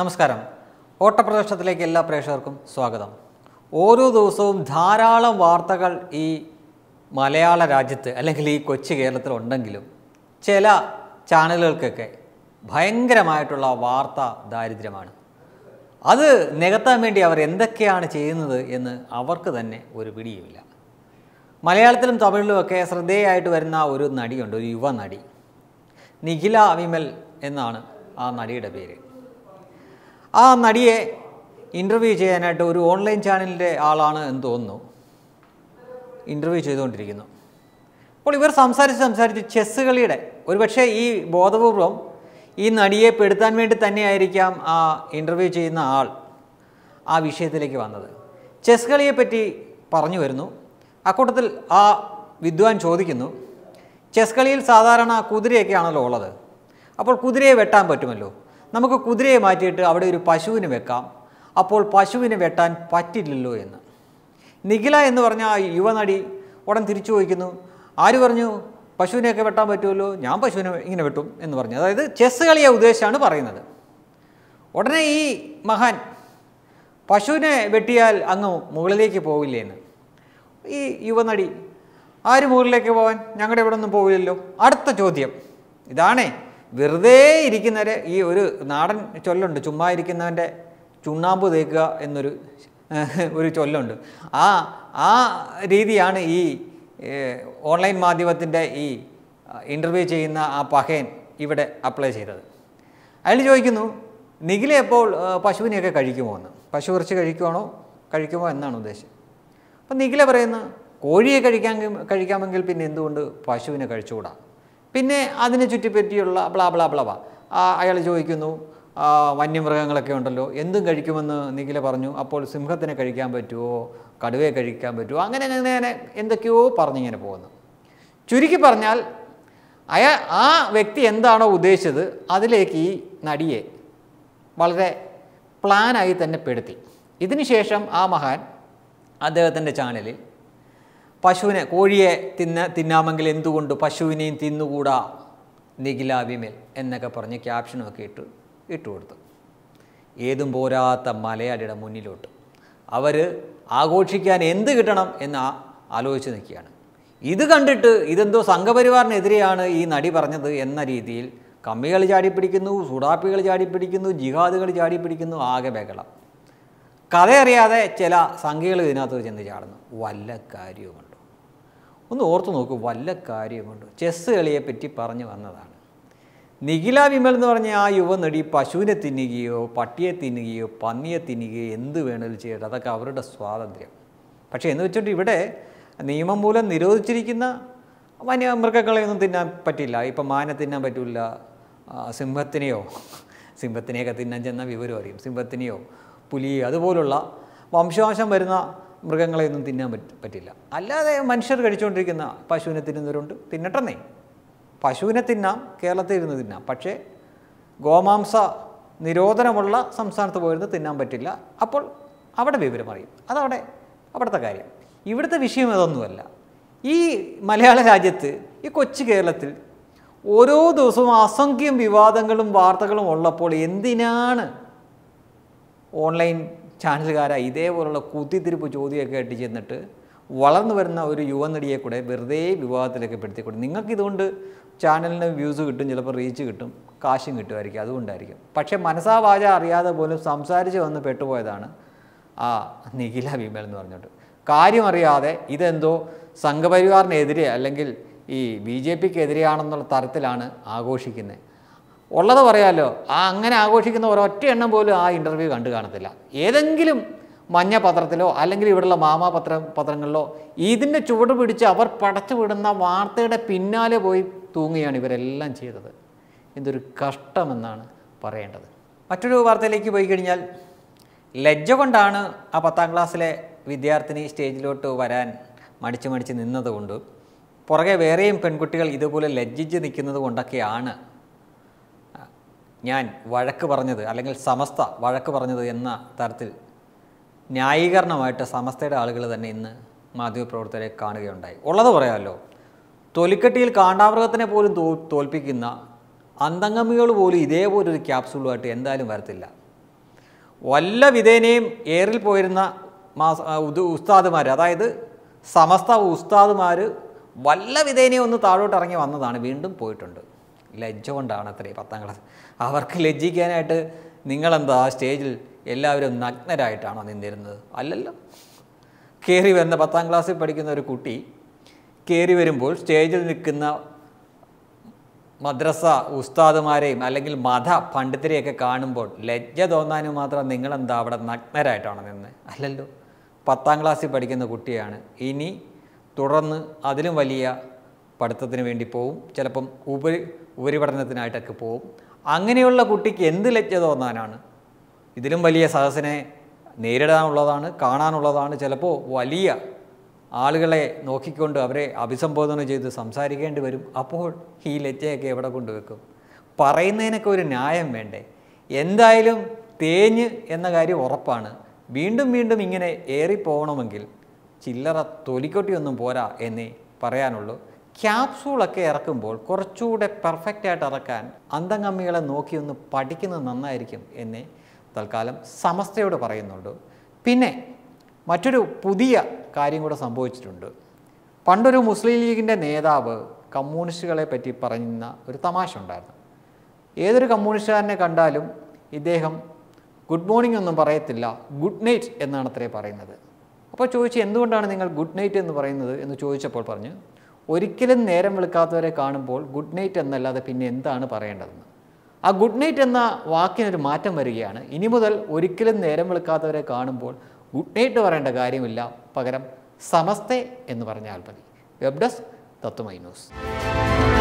നമസ്കാരം ഓട്ടപ്രദേശത്തിലേക്ക് എല്ലാ പ്രേക്ഷകർക്കും സ്വാഗതം ഓരോ ദിവസവും ധാരാളം വാർത്തകൾ ഈ മലയാള രാജ്യത്ത് അല്ലെങ്കിൽ ഈ കൊച്ചു ഉണ്ടെങ്കിലും ചില ചാനലുകൾക്കൊക്കെ ഭയങ്കരമായിട്ടുള്ള വാർത്ത ദാരിദ്ര്യമാണ് അത് നികത്താൻ വേണ്ടി അവർ എന്തൊക്കെയാണ് ചെയ്യുന്നത് എന്ന് അവർക്ക് തന്നെ ഒരു പിടിയുമില്ല മലയാളത്തിലും തമിഴിലുമൊക്കെ ശ്രദ്ധേയമായിട്ട് വരുന്ന ഒരു നടിയുണ്ട് ഒരു യുവ നടി നിഖില അവിമൽ എന്നാണ് ആ നടിയുടെ പേര് ആ നടിയെ ഇൻ്റർവ്യൂ ചെയ്യാനായിട്ട് ഒരു ഓൺലൈൻ ചാനലിൻ്റെ ആളാണ് എന്ന് തോന്നുന്നു ഇൻ്റർവ്യൂ ചെയ്തുകൊണ്ടിരിക്കുന്നു അപ്പോൾ ഇവർ സംസാരിച്ച് സംസാരിച്ച് ചെസ് കളിയുടെ ഒരുപക്ഷെ ഈ ബോധപൂർവം ഈ നടിയെ പെടുത്താൻ വേണ്ടി തന്നെയായിരിക്കാം ആ ഇൻ്റർവ്യൂ ചെയ്യുന്ന ആൾ ആ വിഷയത്തിലേക്ക് വന്നത് ചെസ് കളിയെപ്പറ്റി പറഞ്ഞു വരുന്നു അക്കൂട്ടത്തിൽ ആ വിദ്വാൻ ചോദിക്കുന്നു ചെസ് കളിയിൽ സാധാരണ കുതിരയൊക്കെയാണല്ലോ ഉള്ളത് അപ്പോൾ കുതിരയെ വെട്ടാൻ പറ്റുമല്ലോ നമുക്ക് കുതിരയെ മാറ്റിയിട്ട് അവിടെ ഒരു പശുവിന് വെക്കാം അപ്പോൾ പശുവിനെ വെട്ടാൻ പറ്റില്ലല്ലോ എന്ന് നിഖില എന്ന് പറഞ്ഞ ആ യുവനടി ഉടൻ തിരിച്ചു ചോദിക്കുന്നു ആര് പറഞ്ഞു പശുവിനെയൊക്കെ വെട്ടാൻ പറ്റുമല്ലോ ഞാൻ പശുവിനെ ഇങ്ങനെ വെട്ടും എന്ന് പറഞ്ഞു അതായത് ചെസ്സ് കളിയെ ഉദ്ദേശമാണ് പറയുന്നത് ഉടനെ ഈ മഹാൻ പശുവിനെ വെട്ടിയാൽ അങ്ങ് മുകളിലേക്ക് പോവില്ലേ എന്ന് ഈ യുവനടി ആര് മുകളിലേക്ക് പോകാൻ ഞങ്ങളുടെ ഇവിടെ ഒന്നും പോവില്ലല്ലോ അടുത്ത ചോദ്യം ഇതാണേ വെറുതെ ഇരിക്കുന്നവരെ ഈ ഒരു നാടൻ ചൊല്ലുണ്ട് ചുമ്മാ ഇരിക്കുന്നവൻ്റെ ചുണ്ണാമ്പ് തേക്കുക എന്നൊരു ഒരു ചൊല്ലുണ്ട് ആ ആ രീതിയാണ് ഈ ഓൺലൈൻ മാധ്യമത്തിൻ്റെ ഈ ഇൻ്റർവ്യൂ ചെയ്യുന്ന ആ പഹയൻ ഇവിടെ അപ്ലൈ ചെയ്തത് അയാൾ ചോദിക്കുന്നു നിഖില എപ്പോൾ പശുവിനെയൊക്കെ കഴിക്കുമോ എന്ന് പശു കുറച്ച് കഴിക്കുവാണോ കഴിക്കുമോ എന്നാണ് ഉദ്ദേശം അപ്പം നിഖില പറയുന്നു കോഴിയെ കഴിക്കാൻ കഴിക്കാമെങ്കിൽ പിന്നെ എന്തുകൊണ്ട് പശുവിനെ കഴിച്ചുകൂടാ പിന്നെ അതിനെ ചുറ്റിപ്പറ്റിയുള്ള ബ്ലാ ബ്ലാ ബ്ലവ അയാൾ ചോദിക്കുന്നു വന്യമൃഗങ്ങളൊക്കെ ഉണ്ടല്ലോ എന്തും കഴിക്കുമെന്ന് നിഖില പറഞ്ഞു അപ്പോൾ സിംഹത്തിനെ കഴിക്കാൻ പറ്റുമോ കടുവയെ കഴിക്കാൻ പറ്റുമോ അങ്ങനെ അങ്ങനെ എന്തൊക്കെയോ പറഞ്ഞിങ്ങനെ പോകുന്നു ചുരുക്കി പറഞ്ഞാൽ അയാൾ ആ വ്യക്തി എന്താണോ ഉദ്ദേശിച്ചത് അതിലേക്ക് ഈ നടിയെ വളരെ പ്ലാനായി തന്നെ പെടുത്തി ഇതിനുശേഷം ആ മഹാൻ അദ്ദേഹത്തിൻ്റെ ചാനലിൽ പശുവിനെ കോഴിയെ തിന്ന തിന്നാമെങ്കിൽ എന്തുകൊണ്ട് പശുവിനെയും തിന്നുകൂടാ നിഖില എന്നൊക്കെ പറഞ്ഞ് ക്യാപ്ഷനൊക്കെ ഇട്ട് കൊടുത്തു ഏതും പോരാത്ത മലയാളിയുടെ മുന്നിലോട്ട് അവർ ആഘോഷിക്കാൻ എന്ത് കിട്ടണം എന്ന് ആലോചിച്ച് നിൽക്കുകയാണ് ഇത് കണ്ടിട്ട് ഇതെന്തോ സംഘപരിവാറിനെതിരെയാണ് ഈ നടി പറഞ്ഞത് എന്ന രീതിയിൽ കമ്മികൾ ചാടിപ്പിടിക്കുന്നു ചാടി ചാടിപ്പിടിക്കുന്നു ജിഹാദുകൾ ചാടിപ്പിടിക്കുന്നു ആകെ ബഹളം കഥയറിയാതെ ചില സംഖ്യകൾ ഇതിനകത്ത് ചെന്ന് ചാടുന്നു വല്ല കാര്യവുമാണ് ഒന്ന് ഓർത്തു നോക്കൂ വല്ല കാര്യമുണ്ട് ചെസ്സ് കളിയെപ്പറ്റി പറഞ്ഞു വന്നതാണ് നിഖില വിമൽ എന്ന് പറഞ്ഞ ആ യുവനടി പശുവിനെ തിന്നുകയോ പട്ടിയെ തിന്നുകയോ പന്നിയെ തിന്നുകയോ എന്ത് വേണമെങ്കിലും ചെയ്യട്ടെ അതൊക്കെ അവരുടെ സ്വാതന്ത്ര്യം പക്ഷേ എന്ന് വെച്ചിട്ട് ഇവിടെ നിയമം മൂലം നിരോധിച്ചിരിക്കുന്ന വന്യ മൃഗങ്ങളെ ഒന്നും തിന്നാൻ പറ്റില്ല ഇപ്പം മാനെ തിന്നാൻ പറ്റില്ല സിംഹത്തിനെയോ സിംഹത്തിനെയൊക്കെ തിന്നാൻ ചെന്ന വിവരം അറിയും സിംഹത്തിനെയോ പുലിയോ അതുപോലുള്ള വംശനാശം വരുന്ന മൃഗങ്ങളെയൊന്നും തിന്നാൻ പറ്റില്ല അല്ലാതെ മനുഷ്യർ കഴിച്ചുകൊണ്ടിരിക്കുന്ന പശുവിനെ തിന്നുന്നവരുണ്ട് തിന്നട്ടെന്നേ പശുവിനെ തിന്നാം കേരളത്തിൽ ഇരുന്ന് തിന്നാം പക്ഷേ ഗോമാംസ നിരോധനമുള്ള സംസ്ഥാനത്ത് പോയിരുന്ന് തിന്നാൻ പറ്റില്ല അപ്പോൾ അവിടെ വിവരം അറിയും അതവിടെ അവിടുത്തെ കാര്യം ഇവിടുത്തെ വിഷയം ഇതൊന്നുമല്ല ഈ മലയാള രാജ്യത്ത് ഈ കൊച്ചു കേരളത്തിൽ ഓരോ ദിവസവും അസംഖ്യം വിവാദങ്ങളും വാർത്തകളും ഉള്ളപ്പോൾ എന്തിനാണ് ഓൺലൈൻ ചാനലുകാരായി ഇതേപോലുള്ള കുത്തിത്തിരിപ്പ് ചോദ്യമൊക്കെ ആയിട്ട് ചെന്നിട്ട് വളർന്നു വരുന്ന ഒരു യുവനടിയെ കൂടെ വെറുതെ വിവാഹത്തിലൊക്കെ പെടുത്തിക്കൊണ്ട് നിങ്ങൾക്കിതുകൊണ്ട് ചാനലിന് വ്യൂസ് കിട്ടും ചിലപ്പോൾ റീച്ച് കിട്ടും കാശും കിട്ടുമായിരിക്കും അതുകൊണ്ടായിരിക്കും പക്ഷേ മനസ്സാ വാച അറിയാതെ പോലും സംസാരിച്ച് വന്ന് പെട്ടുപോയതാണ് ആ നിഖില വിമൽ എന്ന് പറഞ്ഞിട്ട് കാര്യമറിയാതെ ഇതെന്തോ സംഘപരിവാറിനെതിരെ അല്ലെങ്കിൽ ഈ ബി ജെ പിക്കെതിരെയാണെന്നുള്ള തരത്തിലാണ് ആഘോഷിക്കുന്നത് ഉള്ളത് പറയാമല്ലോ ആ അങ്ങനെ ആഘോഷിക്കുന്ന ഒരൊറ്റ എണ്ണം പോലും ആ ഇൻ്റർവ്യൂ കണ്ടു കാണത്തില്ല ഏതെങ്കിലും മഞ്ഞ പത്രത്തിലോ അല്ലെങ്കിൽ ഇവിടെയുള്ള മാമാ പത്ര പത്രങ്ങളിലോ ഇതിൻ്റെ ചുവട് പിടിച്ച് അവർ പടച്ചു വിടുന്ന വാർത്തയുടെ പിന്നാലെ പോയി തൂങ്ങുകയാണ് ഇവരെല്ലാം ചെയ്തത് എന്തൊരു കഷ്ടമെന്നാണ് പറയേണ്ടത് മറ്റൊരു വാർത്തയിലേക്ക് പോയി കഴിഞ്ഞാൽ ലജ്ജ കൊണ്ടാണ് ആ പത്താം ക്ലാസ്സിലെ വിദ്യാർത്ഥിനി സ്റ്റേജിലോട്ട് വരാൻ മടിച്ച് മടിച്ച് നിന്നതുകൊണ്ട് പുറകെ വേറെയും പെൺകുട്ടികൾ ഇതുപോലെ ലജ്ജിച്ച് നിൽക്കുന്നത് കൊണ്ടൊക്കെയാണ് ഞാൻ വഴക്ക് പറഞ്ഞത് അല്ലെങ്കിൽ സമസ്ത വഴക്ക് പറഞ്ഞത് എന്ന തരത്തിൽ ന്യായീകരണമായിട്ട് സമസ്തയുടെ ആളുകൾ തന്നെ ഇന്ന് മാധ്യമപ്രവർത്തകരെ കാണുകയുണ്ടായി ഉള്ളത് പറയാമല്ലോ തൊലിക്കെട്ടിയിൽ കാണ്ടാമൃഗത്തിനെ പോലും തോ തോൽപ്പിക്കുന്ന അന്തംഗമികൾ പോലും ഇതേപോലൊരു ക്യാപ്സൂളുമായിട്ട് എന്തായാലും വരത്തില്ല വല്ല വിധേനയും ഏറിൽ പോയിരുന്ന മാസ ഉസ്താദുമാർ അതായത് സമസ്ത ഉസ്താദുമാർ വല്ല വിധേനയും ഒന്ന് താഴോട്ട് ഇറങ്ങി വന്നതാണ് വീണ്ടും പോയിട്ടുണ്ട് ലജ്ജ കൊണ്ടാണ് അത്രേ പത്താം ക്ലാസ് അവർക്ക് ലജ്ജിക്കാനായിട്ട് നിങ്ങളെന്താ ആ സ്റ്റേജിൽ എല്ലാവരും നഗ്നരായിട്ടാണോ നിന്നിരുന്നത് അല്ലല്ലോ കയറി വരുന്ന പത്താം ക്ലാസ്സിൽ പഠിക്കുന്ന ഒരു കുട്ടി കയറി വരുമ്പോൾ സ്റ്റേജിൽ നിൽക്കുന്ന മദ്രസ ഉസ്താദുമാരെയും അല്ലെങ്കിൽ മത പണ്ഡിതരെയൊക്കെ കാണുമ്പോൾ ലജ്ജ തോന്നാനും മാത്രം നിങ്ങളെന്താ അവിടെ നഗ്നരായിട്ടാണോ നിന്ന് അല്ലല്ലോ പത്താം ക്ലാസ്സിൽ പഠിക്കുന്ന കുട്ടിയാണ് ഇനി തുടർന്ന് അതിലും വലിയ പഠിത്തത്തിന് വേണ്ടി പോവും ചിലപ്പം ഉപരി ഉപരിപഠനത്തിനായിട്ടൊക്കെ പോവും അങ്ങനെയുള്ള കുട്ടിക്ക് എന്ത് ലജ്ജ തോന്നാനാണ് ഇതിലും വലിയ സഹസിനെ നേരിടാനുള്ളതാണ് കാണാനുള്ളതാണ് ചിലപ്പോൾ വലിയ ആളുകളെ നോക്കിക്കൊണ്ട് അവരെ അഭിസംബോധന ചെയ്ത് സംസാരിക്കേണ്ടി വരും അപ്പോൾ ഈ ലജ്ജയൊക്കെ എവിടെ കൊണ്ടുവെക്കും പറയുന്നതിനൊക്കെ ഒരു ന്യായം വേണ്ടേ എന്തായാലും തേഞ്ഞ് എന്ന കാര്യം ഉറപ്പാണ് വീണ്ടും വീണ്ടും ഇങ്ങനെ ഏറിപ്പോകണമെങ്കിൽ ചില്ലറ തൊലിക്കൊട്ടിയൊന്നും പോരാ എന്നേ പറയാനുള്ളൂ ക്യാപ്സൂളൊക്കെ ഇറക്കുമ്പോൾ കുറച്ചുകൂടെ പെർഫെക്റ്റ് ആയിട്ട് ഇറക്കാൻ അന്തംഗമ്മികളെ നോക്കി ഒന്ന് പഠിക്കുന്നത് നന്നായിരിക്കും എന്ന് തൽക്കാലം സമസ്തയോട് പറയുന്നുണ്ട് പിന്നെ മറ്റൊരു പുതിയ കാര്യം കൂടെ സംഭവിച്ചിട്ടുണ്ട് പണ്ടൊരു മുസ്ലിം ലീഗിൻ്റെ നേതാവ് കമ്മ്യൂണിസ്റ്റുകളെ പറ്റി പറയുന്ന ഒരു തമാശ ഉണ്ടായിരുന്നു ഏതൊരു കമ്മ്യൂണിസ്റ്റുകാരനെ കണ്ടാലും ഇദ്ദേഹം ഗുഡ് മോർണിംഗ് ഒന്നും പറയത്തില്ല ഗുഡ് നൈറ്റ് എന്നാണ് അത്രേ പറയുന്നത് അപ്പോൾ ചോദിച്ചു എന്തുകൊണ്ടാണ് നിങ്ങൾ ഗുഡ് നൈറ്റ് എന്ന് പറയുന്നത് എന്ന് ചോദിച്ചപ്പോൾ പറഞ്ഞു ഒരിക്കലും നേരം വിളിക്കാത്തവരെ കാണുമ്പോൾ ഗുഡ് നൈറ്റ് എന്നല്ലാതെ പിന്നെ എന്താണ് പറയേണ്ടതെന്ന് ആ ഗുഡ് നൈറ്റ് എന്ന വാക്കിനൊരു മാറ്റം വരികയാണ് ഇനി മുതൽ ഒരിക്കലും നേരം വിളിക്കാത്തവരെ കാണുമ്പോൾ ഗുഡ് നൈറ്റ് പറയേണ്ട കാര്യമില്ല പകരം സമസ്തേ എന്ന് പറഞ്ഞാൽ മതി വെബ് ഡെസ്ക് തത്വമൈ ന്യൂസ്